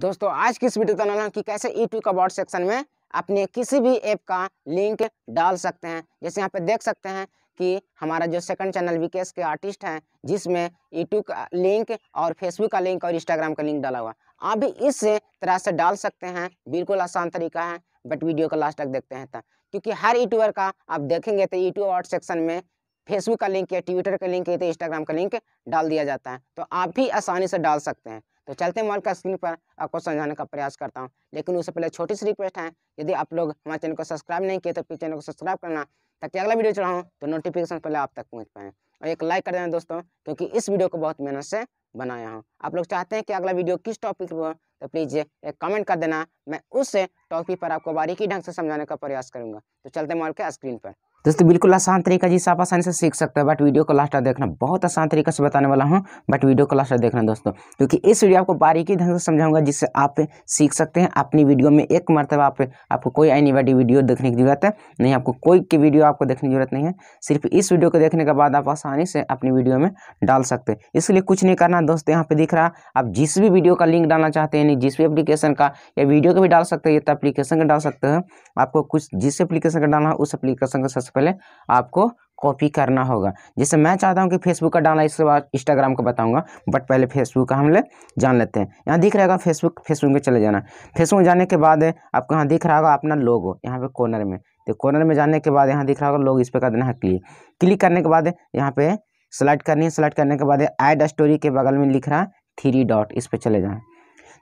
दोस्तों आज की इस वीडियो का नाम कि कैसे यूट्यूब e का बॉट सेक्शन में अपने किसी भी ऐप का लिंक डाल सकते हैं जैसे यहाँ पे देख सकते हैं कि हमारा जो सेकंड चैनल विकेस के आर्टिस्ट हैं जिसमें यूट्यूब e का लिंक और फेसबुक का लिंक और इंस्टाग्राम का लिंक डाला हुआ आप भी इस तरह से डाल सकते हैं बिल्कुल आसान तरीका है बट वीडियो का लास्ट तक देखते हैं तक क्योंकि हर यूट्यूबर का आप देखेंगे तो यूट्यूब वॉट सेक्शन में फेसबुक का लिंक या ट्विटर का लिंक या तो इंस्टाग्राम का लिंक डाल दिया जाता है तो आप भी आसानी से डाल सकते हैं तो चलते मॉल का स्क्रीन पर आपको समझाने का प्रयास करता हूँ लेकिन उससे पहले छोटी सी रिक्वेस्ट है यदि आप लोग हमारे चैनल को सब्सक्राइब नहीं किए तो प्लीज चैनल को सब्सक्राइब करना ताकि अगला वीडियो चढ़ाऊँ तो नोटिफिकेशन पहले आप तक पहुँच पाएँ और एक लाइक कर देना दोस्तों क्योंकि इस वीडियो को बहुत मेहनत से बनाया हूँ आप लोग चाहते हैं कि अगला वीडियो किस टॉपिक पर हो तो प्लीज़ एक कमेंट कर देना मैं उस टॉपिक पर आपको बारीकी ढंग से समझाने का प्रयास करूँगा तो चलते मॉल के स्क्रीन पर दोस्तों तो बिल्कुल आसान तरीका जिससे आप आसानी से सीख सकते हैं बट वीडियो को लास्ट तक देखना बहुत आसान तरीका से बताने वाला हूँ बट वीडियो को लास्ट तक देखना दोस्तों क्योंकि इस वीडियो आपको बारीकी ढंग से समझाऊंगा जिससे आप सीख सकते हैं अपनी वीडियो में एक मरतबा आप आपको कोई आईनी वाली वीडियो देखने की जरूरत है नहीं आपको कोई की वीडियो आपको देखने की जरूरत नहीं है सिर्फ इस वीडियो को देखने के बाद आप आसानी से अपनी वीडियो में डाल सकते हैं इसलिए कुछ नहीं करना दोस्तों यहाँ पर दिख रहा आप जिस भी वीडियो का लिंक डालना चाहते हैं जिस भी अपलीकेशन का या वीडियो का भी डाल सकते हैं या तो अपलीकेशन का डाल सकते हैं आपको कुछ जिस एप्लीकेशन का डालना है उस एप्लीकेशन का सबसे पहले आपको कॉपी करना होगा जैसे मैं चाहता हूँ कि फेसबुक का डालना इसके बाद इंस्टाग्राम का बताऊँगा बट पहले फेसबुक का हम ले जान लेते हैं यहाँ दिख रहेगा फेसबुक फेसबुक में चले जाना फेसबुक जाने के बाद आपको यहाँ दिख रहा होगा अपना लोगो यहाँ पे कॉर्नर में तो कॉर्नर में जाने के बाद यहाँ दिख रहा होगा लोग इस पर कर देना है क्लिक क्लिक करने के बाद यहाँ पे सेलेक्ट करनी है सेलेक्ट करने के बाद एड स्टोरी के बगल में लिख रहा है थ्री डॉट इस पर चले जाए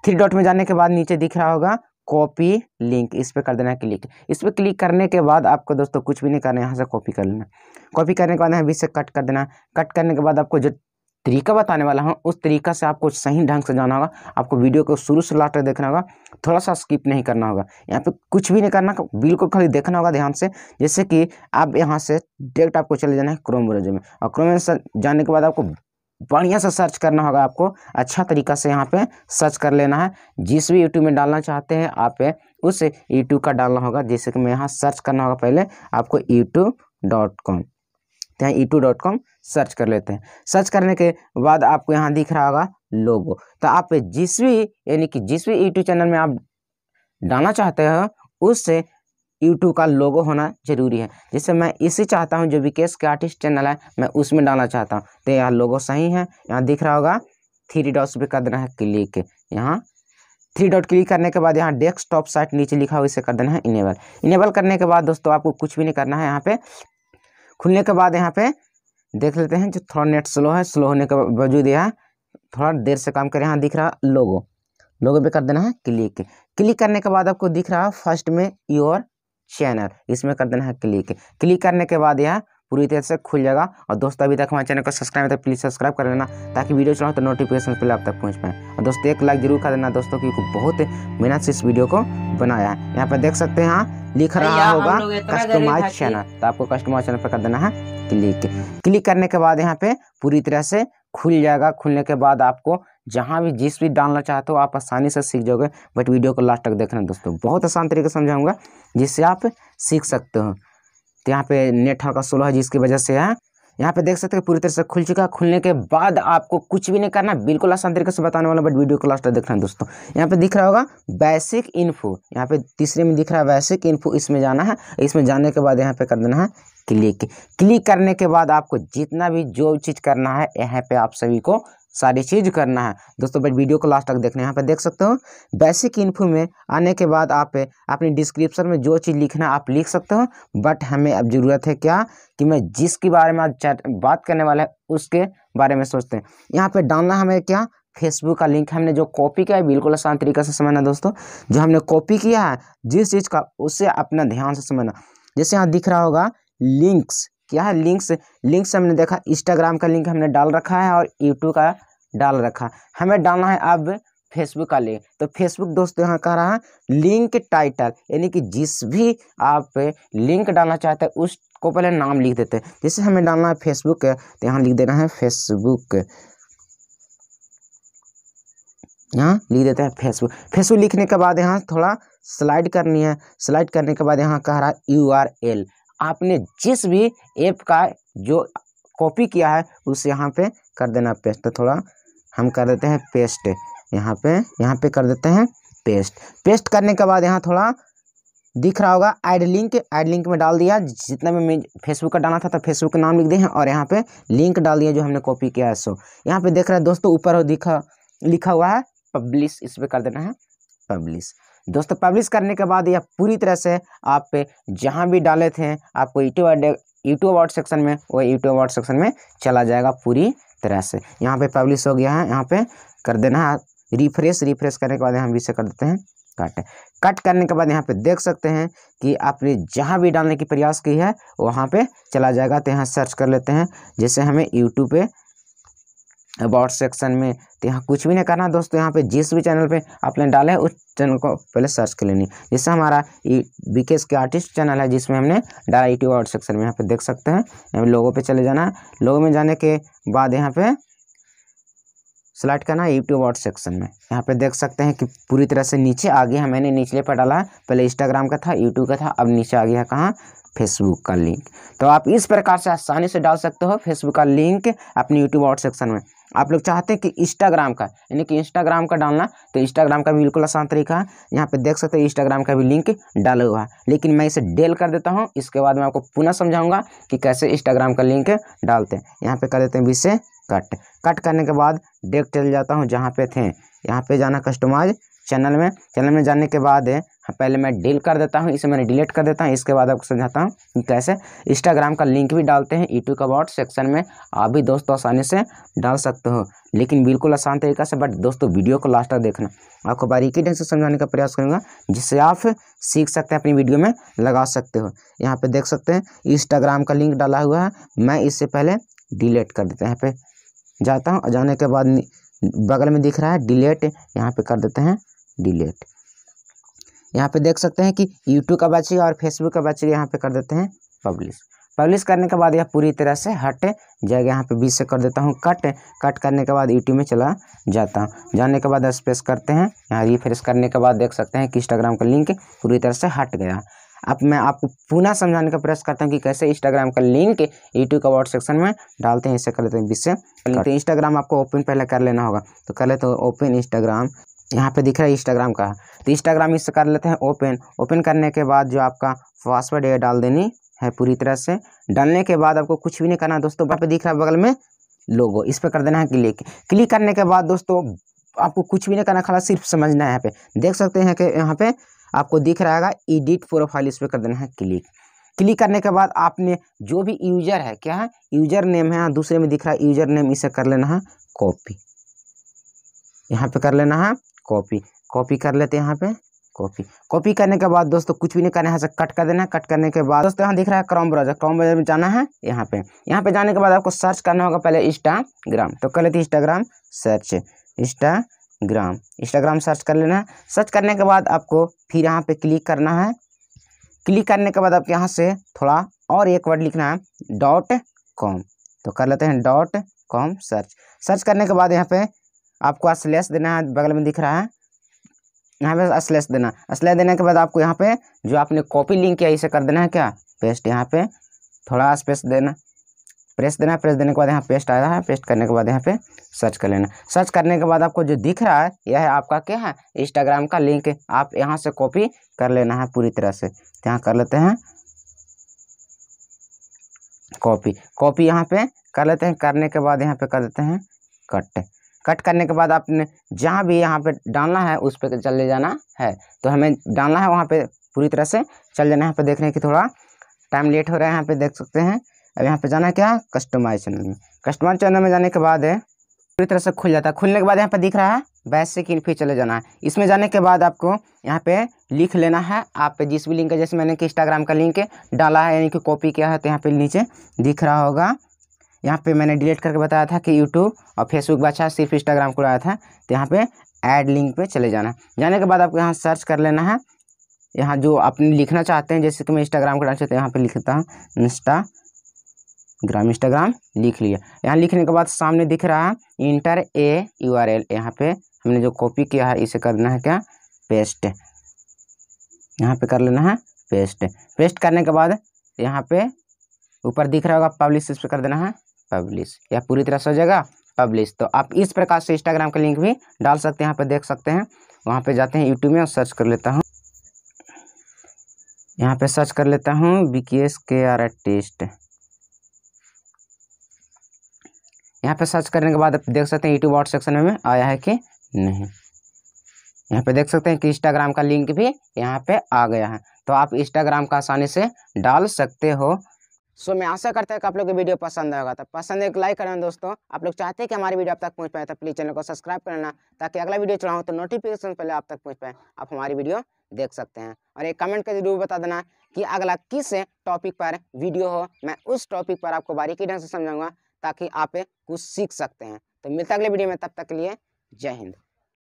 थ्री डॉट में जाने के बाद नीचे दिख रहा होगा कॉपी लिंक इस पर कर देना है क्लिक इस पर क्लिक करने के बाद आपको दोस्तों कुछ भी नहीं करना है यहाँ से कॉपी कर लेना कॉपी करने के बाद यहाँ बीच से कट कर देना कट करने के बाद आपको जो तरीका बताने वाला हूँ उस तरीका से आपको सही ढंग से जाना होगा आपको वीडियो को शुरू से लास्ट तक देखना होगा थोड़ा सा स्किप नहीं करना होगा यहाँ पे कुछ भी नहीं करना बिल्कुल खाली देखना होगा ध्यान से जैसे कि आप यहाँ से डायरेक्ट आपको चले जाना है क्रोम ब्राउजर में और क्रोम जाने के बाद आपको बढ़िया से सर्च करना होगा आपको अच्छा तरीका से यहाँ पे सर्च कर लेना है जिस भी यूट्यूब में डालना चाहते हैं आप उस यूट्यूब का डालना होगा जैसे कि मैं यहाँ सर्च करना होगा पहले आपको यूट्यूब डॉट कॉम तो यहाँ यूट्यूब डॉट कॉम सर्च कर लेते हैं सर्च करने के बाद आपको यहाँ दिख रहा होगा लोगो तो आप जिस भी यानी कि जिस भी यूट्यूब चैनल में आप डालना चाहते हो उस यूट्यूब का लोगो होना जरूरी है जैसे मैं इसी चाहता हूँ जो विकेश के आर्टिस्ट चैनल है मैं उसमें डालना चाहता हूँ तो यहाँ लोगो सही है यहाँ दिख रहा होगा थ्री डॉट्स पर कर देना है क्लिक यहाँ थ्री डॉट क्लिक करने के बाद यहाँ डेस्कटॉप साइट नीचे लिखा हुआ इसे कर देना है इनेबल इनेबल करने के बाद दोस्तों आपको कुछ भी नहीं करना है यहाँ पे खुलने के बाद यहाँ पे देख लेते हैं जो थोड़ा नेट स्लो है स्लो होने के बावजूद यह थोड़ा देर से काम करें यहाँ दिख रहा लोगो लोगो पे कर देना है क्लिक क्लिक करने के बाद आपको दिख रहा फर्स्ट में योर चैनल इसमें कर देना है क्लिक क्लिक करने के बाद यह पूरी तरह से खुल जाएगा और दोस्तों अभी तक हमारे चैनल को सब्सक्राइब तो प्लीज़ सब्सक्राइब कर लेना ताकि वीडियो चलाओ तो नोटिफिकेशन पहले आप तक पहुंच पाए और दोस्तों एक लाइक जरूर कर देना दोस्तों क्योंकि बहुत मेहनत से इस वीडियो को बनाया है यहाँ पर देख सकते हैं हाँ, लिख रहा होगा कस्टमाइज चैनल तो आपको कस्टमाइज चैनल पर कर देना है क्लिक क्लिक करने के बाद यहाँ पे पूरी तरह से खुल जाएगा खुलने के बाद आपको जहाँ भी जिस भी डालना चाहते हो आप आसानी से सीख जाओगे बट वीडियो को लास्ट तक देखना दोस्तों बहुत आसान तरीके से समझाऊंगा जिससे आप सीख सकते हो तो यहाँ पे नेट हल्का स्लो है जिसकी वजह से है यहाँ पे देख सकते हैं पूरी तरह से खुल चुका है खुलने के बाद आपको कुछ भी नहीं करना बिल्कुल आसान तरीके से बताने वाला बट वीडियो को लास्ट तक देखना है दोस्तों यहाँ पे दिख रहा होगा बेसिक इन्फो यहाँ पे तीसरे में दिख रहा है बेसिक इन्फो इसमें जाना है इसमें जाने के बाद यहाँ पे कर देना है क्लिक क्लिक करने के बाद आपको जितना भी जो चीज़ करना है यहाँ पे आप सभी को सारी चीज़ करना है दोस्तों बस वीडियो को लास्ट तक देखना यहाँ पर देख सकते हो बेसिक इन्फो में आने के बाद आप अपनी डिस्क्रिप्शन में जो चीज़ लिखना आप लिख सकते हो बट हमें अब ज़रूरत है क्या कि मैं जिसके बारे में आज बात करने वाला है उसके बारे में सोचते हैं यहाँ पर डालना हमें क्या फेसबुक का लिंक हमने जो कॉपी किया है बिल्कुल आसान तरीके से समझना दोस्तों जो हमने कॉपी किया है जिस चीज़ का उसे अपना ध्यान से समझना जैसे यहाँ दिख रहा होगा लिंक्स किया है लिंक्स लिंक्स हमने देखा इंस्टाग्राम का लिंक हमने डाल रखा है और यूट्यूब का डाल रखा है हमें डालना है अब फेसबुक का लिंक तो फेसबुक दोस्त यहाँ कह रहा है लिंक टाइटल यानी कि जिस भी आप लिंक डालना चाहते हैं उसको पहले नाम लिख देते हैं जैसे हमें डालना है फेसबुक तो यहाँ लिख देना है फेसबुक यहाँ लिख देते हैं फेसबुक फेसबुक लिखने के बाद यहाँ थोड़ा स्लाइड करनी है स्लाइड करने के बाद यहाँ कह रहा है यू आर एल आपने जिस भी ऐप का जो कॉपी किया है उसे यहाँ पे कर देना पेस्ट तो थोड़ा हम कर देते हैं पेस्ट यहाँ पे यहाँ पे कर देते हैं पेस्ट पेस्ट करने के बाद यहाँ थोड़ा दिख रहा होगा ऐड लिंक ऐड लिंक में डाल दिया जितना भी फेसबुक का डालना था तो फेसबुक का नाम लिख दिए और यहाँ पे लिंक डाल दिया जो हमने कॉपी किया है सो यहाँ पे देख रहे हैं दोस्तों ऊपर दिखा लिखा हुआ है पब्लिश इस पर कर देना है पब्लिश दोस्तों पब्लिश करने के बाद यह पूरी तरह से आप पे जहाँ भी डाले थे आपको यूट्यूब यूट्यूब अवार्ड सेक्शन में वह यूट्यूब अवार्ड सेक्शन में चला जाएगा पूरी तरह से यहाँ पे पब्लिश हो गया है यहाँ पे कर देना है रिफ्रेश रिफ्रेश करने के बाद हम इसे कर देते हैं कट कट करने के बाद यहाँ पे देख सकते हैं कि आपने जहाँ भी डालने की प्रयास की है वहाँ पे चला जाएगा तो यहाँ सर्च कर लेते हैं जैसे हमें यूट्यूब पे अबाउट सेक्शन में तो यहाँ कुछ भी नहीं करना दोस्तों यहाँ पे जिस भी चैनल पे आपने डाला है उस चैनल को पहले सर्च कर लेनी जैसे हमारा बीकेस के आर्टिस्ट चैनल है जिसमें हमने डाला यूट्यूब टी सेक्शन में यहाँ पे देख सकते हैं यहाँ लोगों पे चले जाना है लोगों में जाने के बाद यहाँ पे सेलेक्ट करना है यूट्यूब आउट सेक्शन में यहाँ पे देख सकते हैं कि पूरी तरह से नीचे आ गया मैंने निचले पर डाला है पहले इंस्टाग्राम का था यूट्यूब का था अब नीचे आ गया कहाँ फेसबुक का लिंक तो आप इस प्रकार से आसानी से डाल सकते हो फेसबुक का लिंक अपने यूट्यूब आउट सेक्शन में आप लोग चाहते हैं कि इंस्टाग्राम का यानी कि इंस्टाग्राम का डालना तो इंस्टाग्राम का भी बिल्कुल आसान तरीका है यहाँ पे देख सकते हैं इंस्टाग्राम का भी लिंक डाला हुआ है लेकिन मैं इसे डेल कर देता हूँ इसके बाद मैं आपको पुनः समझाऊंगा कि कैसे इंस्टाग्राम का लिंक डालते हैं यहाँ पे कर देते हैं बीस से कट कट करने के बाद डेट चल जाता हूँ जहाँ पे थे यहाँ पे जाना कस्टमाइज चैनल में चैनल में जाने के बाद पहले मैं डील कर देता हूँ इसे मैंने डिलीट कर देता हूँ इसके बाद आपको समझाता हूँ कैसे इंस्टाग्राम का लिंक भी डालते हैं यूट्यूब e का अबाउट सेक्शन में आप भी दोस्तों आसानी से डाल सकते हो लेकिन बिल्कुल आसान तरीका से बट दोस्तों वीडियो को लास्ट तक देखना आपको बारीकी ढंग से समझाने का प्रयास करूँगा जिससे आप सीख सकते हैं अपनी वीडियो में लगा सकते हो यहाँ पे देख सकते हैं इंस्टाग्राम का लिंक डाला हुआ है मैं इससे पहले डिलीट कर देते हैं यहाँ पे जाता हूँ जाने के बाद बगल में दिख रहा है डिलीट यहाँ पे कर देते हैं डिलीट यहाँ पे देख सकते हैं कि यूट्यूब का बची और फेसबुक का बची यहाँ पे कर देते हैं पब्लिश पब्लिश करने के बाद यह पूरी तरह से हट जाएगा यहाँ पे बीस से कर देता हूँ कट कट करने के बाद यूट्यूब में चला जाता हूँ जाने के बाद स्पेस करते हैं यहाँ रिफ्रेश करने के बाद देख सकते हैं कि इंस्टाग्राम का लिंक पूरी तरह से हट गया अब आप मैं आपको पुनः समझाने का प्रयास करता हूँ कि कैसे इंस्टाग्राम का लिंक यूट्यूब का वर्ड सेक्शन में डालते हैं इसे कर लेते हैं बीस से तो इंस्टाग्राम आपको ओपन पहले कर लेना होगा तो कर लेते तो ओपन इंस्टाग्राम यहाँ पे दिख रहा है इंस्टाग्राम का तो इंस्टाग्राम इससे कर लेते हैं ओपन ओपन करने के बाद जो आपका पासवर्ड है डाल देनी है पूरी तरह से डालने के बाद आपको कुछ भी नहीं करना है दोस्तों वहाँ पे दिख रहा है बगल में लोगो इस पर कर देना है क्लिक क्लिक करने के बाद दोस्तों आपको कुछ भी नहीं करना खाला सिर्फ समझना है यहाँ पे देख सकते हैं कि यहाँ पे आपको दिख रहा है एडिट प्रोफाइल इस पर कर देना है क्लिक क्लिक करने के बाद आपने जो भी यूजर है क्या है यूजर नेम है दूसरे में दिख रहा है यूजर नेम इसे कर लेना है कॉपी यहाँ पे कर लेना है कॉपी कॉपी कर लेते हैं यहाँ पे कॉपी कॉपी करने के बाद दोस्तों कुछ भी नहीं करना है कट कर देना है कट करने के बाद दोस्तों यहाँ दिख रहा है क्रॉम ब्राउजर क्रोम ब्राउजर में जाना है यहाँ पे यहाँ पे जाने के बाद आपको सर्च करना होगा पहले इंस्टाग्राम तो कर लेते हैं Instagram search Instagram Instagram search कर लेना है सर्च करने के बाद आपको फिर यहाँ पे क्लिक करना है क्लिक करने के बाद आपको यहाँ से थोड़ा और एक वर्ड लिखना है डॉट कॉम तो कर लेते हैं डॉट कॉम सर्च सर्च करने के बाद यहाँ पे आपको स्लेस देना है बगल में दिख रहा है यहाँ पे स्लेस देना स्लेस देने के बाद आपको यहाँ पे जो आपने कॉपी लिंक किया इसे कर देना है क्या पेस्ट यहाँ पे थोड़ा स्पेस देना प्रेस देना प्रेस देने के बाद यहाँ पेस्ट आया है पेस्ट करने के बाद यहाँ पे सर्च कर लेना सर्च करने के बाद आपको जो दिख रहा है यह है आपका क्या है इंस्टाग्राम का लिंक आप यहाँ से कॉपी कर लेना है पूरी तरह से तो यहाँ कर लेते हैं कॉपी कॉपी यहाँ पे कर लेते हैं करने के बाद यहाँ पे कर देते हैं कट कट करने के बाद आपने जहाँ भी यहाँ पे डालना है उस पर चले जाना है तो हमें डालना है वहाँ पे पूरी तरह से चल जाना है यहाँ पर देख रहे हैं कि थोड़ा टाइम लेट हो रहा है यहाँ पे देख सकते हैं अब यहाँ पे जाना है क्या कस्टमाइज चैनल में कस्टमाइज चैनल में जाने के बाद पूरी तरह से खुल जाता है खुलने के बाद यहाँ पर दिख रहा है बैस से किन फिर चले जाना है इसमें जाने के बाद आपको यहाँ पे लिख लेना है आप पे जिस भी लिंक है जैसे मैंने कि इंस्टाग्राम का लिंक डाला है यानी कि कॉपी किया है तो यहाँ पे नीचे दिख रहा होगा यहाँ पे मैंने डिलीट करके बताया था कि यूट्यूब और फेसबुक बचा सिर्फ इंस्टाग्राम को आया था तो यहाँ पे ऐड लिंक पे चले जाना जाने के बाद आपको यहाँ सर्च कर लेना है यहाँ जो आप लिखना चाहते हैं जैसे कि मैं इंस्टाग्राम को चाहता हूँ यहाँ पर लिखता हूँ इंस्टा ग्राम इंस्टाग्राम लिख लिया यहाँ लिखने के बाद सामने दिख रहा है enter a U R L यहाँ पे हमने जो कॉपी किया है इसे करना है क्या पेस्ट यहाँ पे कर लेना है पेस्ट पेस्ट करने के बाद यहाँ पे ऊपर दिख रहा होगा पब्लिश इस पर कर देना है पब्लिश या पूरी तरह से हो जाएगा पब्लिश तो आप इस प्रकार से इंस्टाग्राम का लिंक भी डाल सकते हैं यहाँ पर देख सकते हैं वहाँ पे जाते हैं यूट्यूब में और सर्च कर लेता हूँ यहाँ पे सर्च कर लेता हूँ बी के एस के आर आर्टिस्ट यहाँ पर सर्च करने के बाद आप देख सकते हैं यूट्यूब वॉट सेक्शन में आया है कि नहीं यहाँ पे देख सकते हैं कि इंस्टाग्राम का लिंक भी यहाँ पे आ गया है तो आप इंस्टाग्राम का आसानी से डाल सकते हो सो मैं आशा करता हूँ कि आप लोग को वीडियो पसंद आएगा तो पसंद एक लाइक करना दोस्तों आप लोग चाहते हैं कि हमारी वीडियो आप तक पहुँच पाए तो प्लीज़ चैनल को सब्सक्राइब करना ताकि अगला वीडियो चलाऊँ तो नोटिफिकेशन पहले आप तक पहुँच पाए आप हमारी वीडियो देख सकते हैं और एक कमेंट कर जरूर बता देना कि अगला किस टॉपिक पर वीडियो हो मैं उस टॉपिक पर आपको बारीकी ढंग से समझाऊंगा ताकि आप कुछ सीख सकते हैं तो मिलता अगले वीडियो में तब तक के लिए जय हिंद